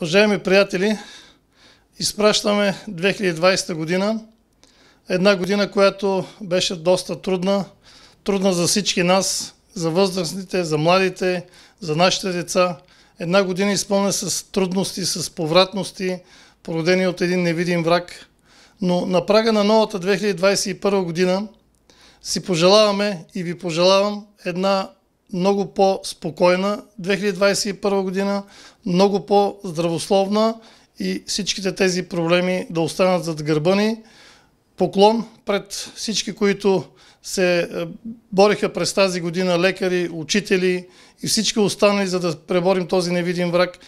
Уважаеми приятели, изпращаме 2020 година. Една година, която беше доста трудна. Трудна за всички нас, за възрастните, за младите, за нашите деца. Една година изпълнена с трудности, с повратности, породени от един невидим враг. Но на прага на новата 2021 година си пожелаваме и ви пожелавам една много по-спокойна 2021 година, много по-здравословна и всичките тези проблеми да останат зад гърба ни. Поклон пред всички, които се е, бореха през тази година лекари, учители и всички останали, за да преборим този невидим враг.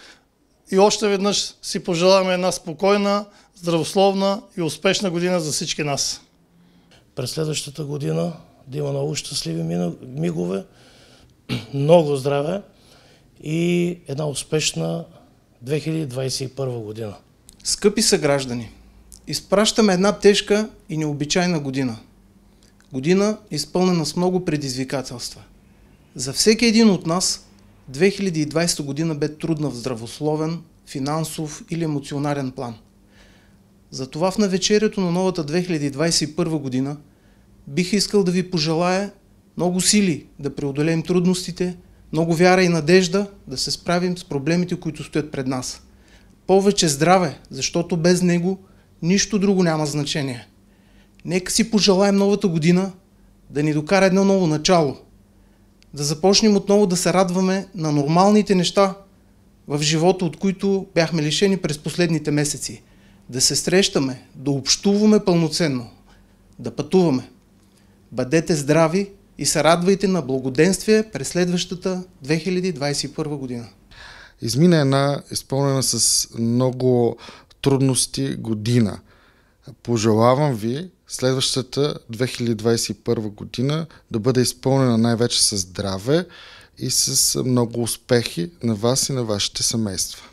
И още веднъж си пожелаваме една спокойна, здравословна и успешна година за всички нас. През следващата година да има много щастливи мигове, много здраве и една успешна 2021 година. Скъпи съграждани, изпращаме една тежка и необичайна година. Година изпълнена с много предизвикателства. За всеки един от нас 2020 година бе трудна в здравословен, финансов или емоционален план. Затова в навечерието на новата 2021 година бих искал да ви пожелая много сили да преодолеем трудностите, много вяра и надежда да се справим с проблемите, които стоят пред нас. Повече здраве, защото без него нищо друго няма значение. Нека си пожелаем новата година да ни докара едно ново начало. Да започнем отново да се радваме на нормалните неща в живота, от които бяхме лишени през последните месеци. Да се срещаме, да общуваме пълноценно, да пътуваме. Бъдете здрави и се радвайте на благоденствие през следващата 2021 година. Измина една изпълнена с много трудности година. Пожелавам ви следващата 2021 година да бъде изпълнена най-вече с здраве и с много успехи на вас и на вашите семейства.